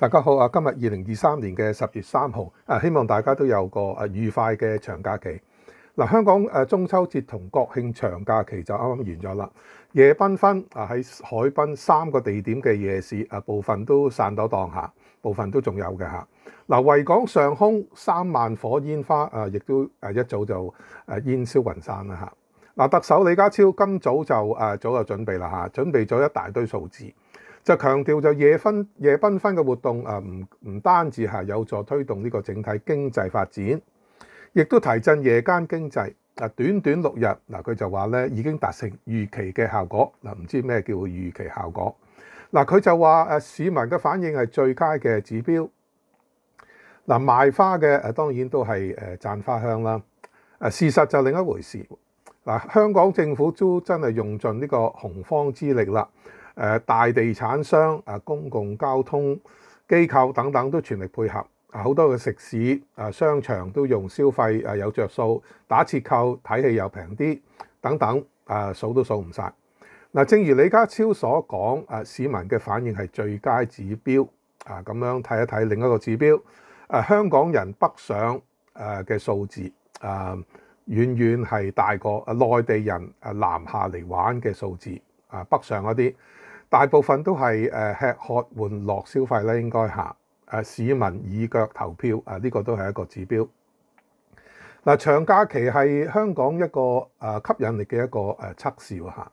大家好啊！今日二零二三年嘅十月三号，啊，希望大家都有个诶愉快嘅长假期。嗱，香港诶中秋节同国庆长假期就啱啱完咗啦。夜缤纷啊，喺海滨三个地点嘅夜市啊，部分都散咗檔下，部分都仲有嘅吓。嗱，维港上空三万火烟花啊，亦都诶一早就诶烟消云散啦吓。嗱，特首李家超今早就诶早有准备啦吓，准备咗一大堆数字。就強調就夜分夜奔分嘅活動啊，唔唔單止係有助推動呢個整體經濟發展，亦都提振夜間經濟。啊，短短六日嗱，佢就話咧已經達成預期嘅效果。嗱，唔知咩叫預期效果？嗱，佢就話誒市民嘅反應係最佳嘅指標。嗱，賣花嘅誒當然都係誒賺花香啦。誒事實就另一回事。嗱，香港政府都真係用盡呢個紅荒之力啦。誒大地產商、誒公共交通機構等等都全力配合，好多嘅食肆、誒商場都用消費誒有着數，打折扣睇戲又平啲等等，誒數都數唔晒。嗱，正如李家超所講，誒市民嘅反應係最佳指標，啊咁樣睇一睇另一個指標，誒香港人北上誒嘅數字，誒遠遠係大過內地人啊南下嚟玩嘅數字，誒北上嗰啲。大部分都係誒吃喝玩樂消費咧，應該嚇誒市民以腳投票啊，呢個都係一個指標。嗱，長假期係香港一個誒吸引力嘅一個誒測試嚇。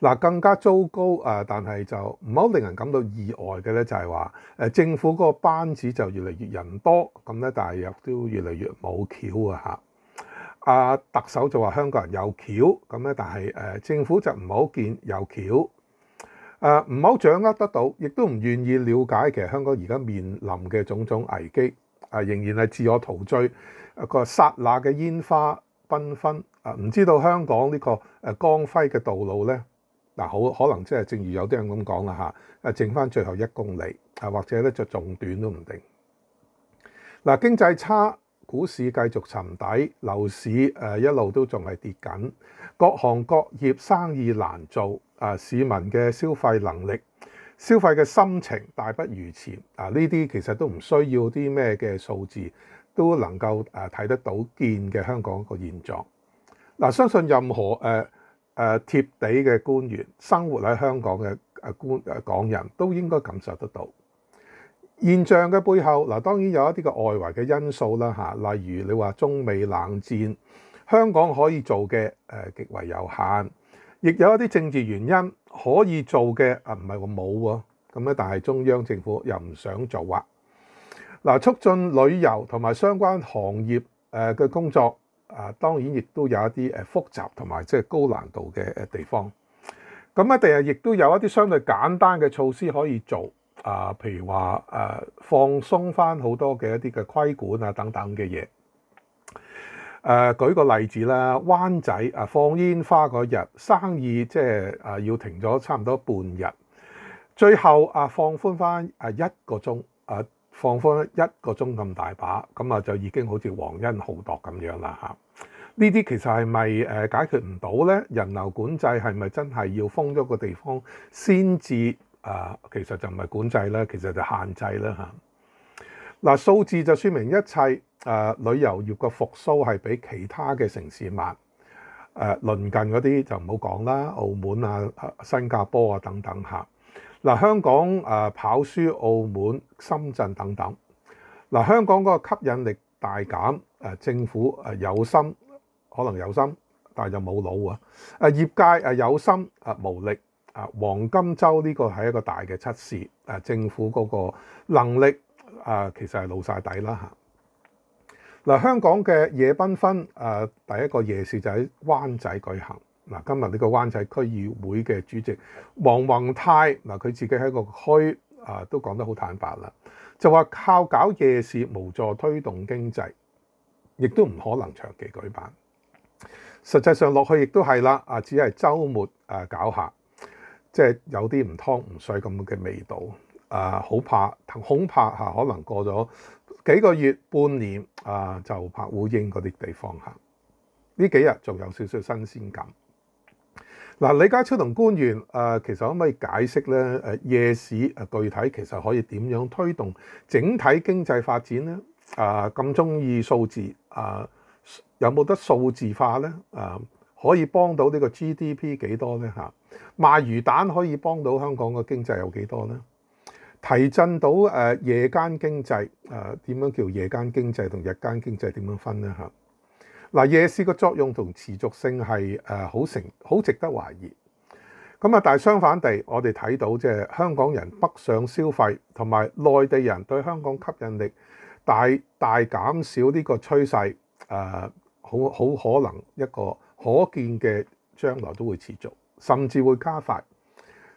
嗱，更加糟糕啊！但系就唔好令人感到意外嘅咧，就係話誒政府嗰個班子就越嚟越人多，咁咧，但係又都越嚟越冇橋啊！嚇特首就話香港人有橋，咁咧，但係誒政府就唔好見有橋，誒唔好掌握得到，亦都唔願意了解其實香港而家面臨嘅種種危機啊，仍然係自我陶醉一個剎那嘅煙花繽紛啊，唔知道香港呢個誒光輝嘅道路咧～嗱，好可能即係正如有啲人咁講啦嚇，誒剩翻最後一公里啊，或者咧就仲短都唔定。嗱，經濟差，股市繼續沉底，樓市誒一路都仲係跌緊，各行各業生意難做啊，市民嘅消費能力、消費嘅心情大不如前啊，呢啲其實都唔需要啲咩嘅數字，都能夠誒睇得到見嘅香港個現狀。嗱，相信任何誒。誒貼地嘅官員，生活喺香港嘅誒官誒港人都應該感受得到。現象嘅背後，嗱當然有一啲嘅外圍嘅因素啦嚇，例如你話中美冷戰，香港可以做嘅誒極為有限，亦有一啲政治原因可以做嘅啊，唔係我冇喎，咁咧但係中央政府又唔想做啊。嗱，促進旅遊同埋相關行業誒嘅工作。啊，當然亦都有一啲誒複雜同埋即係高難度嘅誒地方，咁啊，第日亦都有一啲相對簡單嘅措施可以做啊，譬如話誒放鬆翻好多嘅一啲嘅規管啊等等嘅嘢。誒，舉個例子啦，灣仔啊放煙花嗰日生意即係啊要停咗差唔多半日，最後啊放寬翻啊一個鐘啊。放開一個鐘咁大把，咁啊就已經好似黃恩浩奪咁樣啦嚇。呢啲其實係咪誒解決唔到咧？人流管制係咪真係要封咗個地方先至？啊，其實就唔係管制啦，其實就限制啦嚇。嗱，數字就説明一切。誒，旅遊業嘅復甦係比其他嘅城市慢。誒，鄰近嗰啲就唔好講啦，澳門啊、新加坡啊等等嚇。嗱，香港誒跑輸澳門、深圳等等。嗱，香港嗰個吸引力大減。誒，政府誒有心，可能有心，但系就冇腦啊。誒，業界誒有心誒無力。啊，黃金周呢個係一個大嘅測試。誒，政府嗰個能力啊，其實係露晒底啦嚇。嗱，香港嘅夜奔分誒，第一個夜市就喺灣仔舉行。嗱，今日呢個灣仔區議會嘅主席黃宏泰，嗱佢自己喺個區啊都講得好坦白啦，就話靠搞夜市無助推動經濟，亦都唔可能長期舉辦。實際上落去亦都係啦，啊只係週末誒搞下，即係有啲唔湯唔水咁嘅味道。啊，好怕，恐怕嚇可能過咗幾個月、半年啊就拍烏鷹嗰啲地方嚇。呢幾日仲有少少新鮮感。嗱，李家超同官員，誒，其實可唔可以解釋咧？誒，夜市誒，具體其實可以點樣推動整體經濟發展咧？誒，咁中意數字，誒，有冇得數字化咧？誒，可以幫到呢個 GDP 幾多咧？嚇，賣魚蛋可以幫到香港嘅經濟有幾多咧？提振到誒夜間經濟，誒點樣叫夜間經濟同日間經濟點樣分咧？嚇？嗱，夜市嘅作用同持續性係誒好成好值得懷疑，咁啊，但係相反地，我哋睇到即係香港人北上消費，同埋內地人對香港吸引力大大減少呢個趨勢，誒好好可能一個可見嘅將來都會持續，甚至會加快，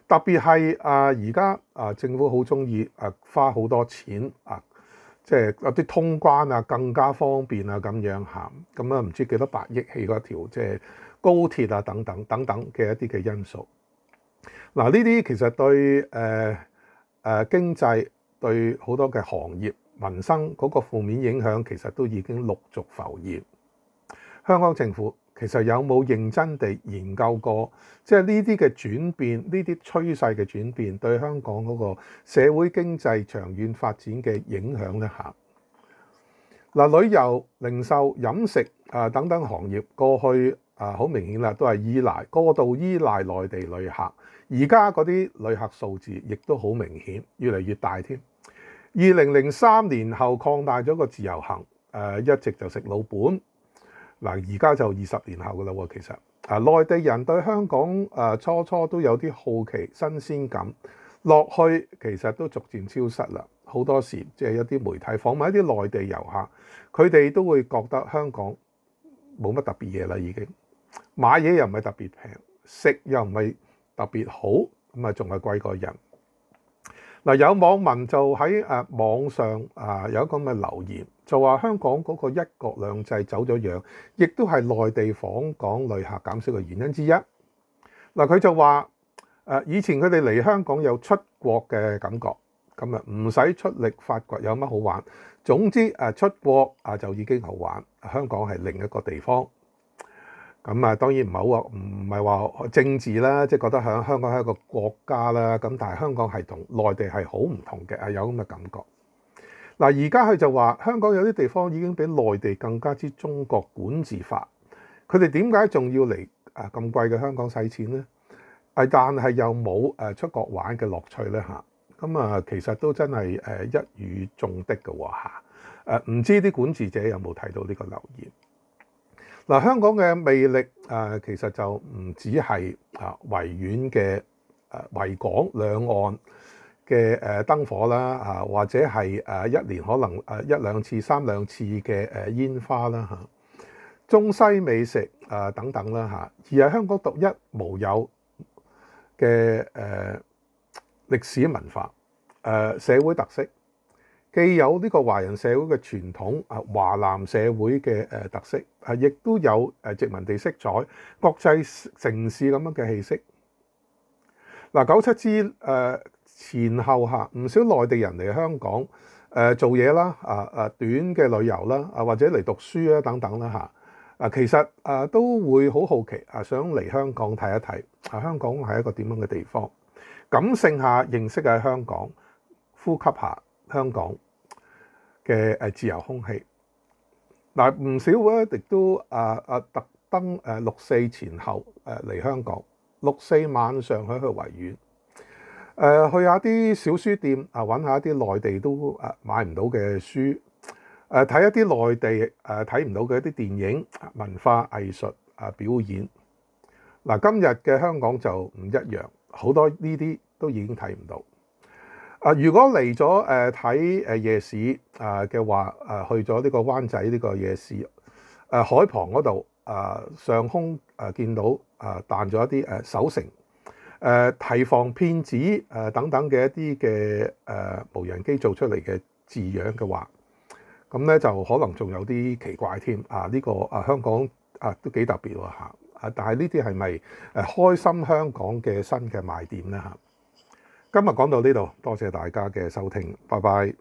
特別係啊而家啊政府好中意啊，花好多錢啊。即係有啲通關啊，更加方便啊，咁樣嚇，咁啊唔知幾多百億起嗰條，即係高鐵啊等等等等嘅一啲嘅因素。嗱，呢啲其實對誒誒經濟、對好多嘅行業、民生嗰個負面影響，其實都已經陸續浮現。香港政府。其實有冇認真地研究過，即係呢啲嘅轉變，呢啲趨勢嘅轉變對香港嗰個社會經濟長遠發展嘅影響呢？嚇？嗱，旅遊、零售、飲食啊等等行業，過去啊好明顯啦，都係依賴過度依賴內地旅客，而家嗰啲旅客數字亦都好明顯，越嚟越大添。二零零三年後擴大咗個自由行，誒一直就食老本。嗱，而家就二十年後噶啦喎，其實啊，內地人對香港啊初初都有啲好奇、新鮮感，落去其實都逐漸消失啦。好多時即係一啲媒體訪問一啲內地遊客，佢哋都會覺得香港冇乜特別嘢啦，已經買嘢又唔係特別平，食又唔係特別好，咁啊仲係貴過人。嗱，有網民就喺誒網上啊有一個咁嘅留言。就話香港嗰個一國兩制走咗樣，亦都係內地訪港旅客減少嘅原因之一。嗱，佢就話：誒，以前佢哋嚟香港有出國嘅感覺，咁啊唔使出力發掘有乜好玩。總之誒出國啊就已經好玩，香港係另一個地方。咁啊當然唔係好唔係話政治啦，即係覺得響香港係一個國家啦。咁但係香港係同內地係好唔同嘅，啊有咁嘅感覺。嗱，而家佢就話香港有啲地方已經比內地更加之中國管治法，佢哋點解仲要嚟啊咁貴嘅香港使錢呢？係但係又冇誒出國玩嘅樂趣呢。嚇，咁啊其實都真係誒一語中的嘅嚇，誒唔知啲管治者有冇睇到呢個留言？嗱，香港嘅魅力誒其實就唔止係啊維園嘅誒維港兩岸。嘅誒燈火啦，啊或者係誒一年可能誒一兩次、三兩次嘅誒煙花啦，嚇中西美食啊等等啦，嚇而係香港獨一無有嘅誒歷史文化誒社會特色，既有呢個華人社會嘅傳統啊，華南社會嘅誒特色啊，亦都有誒殖民地色彩、國際城市咁樣嘅氣息。嗱九七之誒。前後嚇唔少內地人嚟香港誒做嘢啦，啊啊短嘅旅遊啦，啊或者嚟讀書啊等等啦嚇，啊其實啊都會好好奇啊想嚟香港睇一睇，啊香港係一個點樣嘅地方，感性下認識下香港，呼吸下香港嘅誒自由空氣。嗱唔少咧亦都啊啊特登誒六四前後誒嚟香港，六四晚上去去維園。誒去下啲小書店啊，揾下啲內地都誒買唔到嘅書，誒睇一啲內地誒睇唔到嘅一啲電影、文化藝術啊表演。嗱，今日嘅香港就唔一樣，好多呢啲都已經睇唔到。啊，如果嚟咗誒睇誒夜市啊嘅話，誒去咗呢個灣仔呢個夜市誒海旁嗰度啊，上空誒見到啊彈咗一啲誒守城。誒提防騙子誒等等嘅一啲嘅誒無人機做出嚟嘅字樣嘅話，咁咧就可能仲有啲奇怪添啊！呢個啊香港啊都幾特別喎嚇啊！但係呢啲係咪誒開心香港嘅新嘅賣點咧嚇？今日講到呢度，多謝大家嘅收聽，拜拜。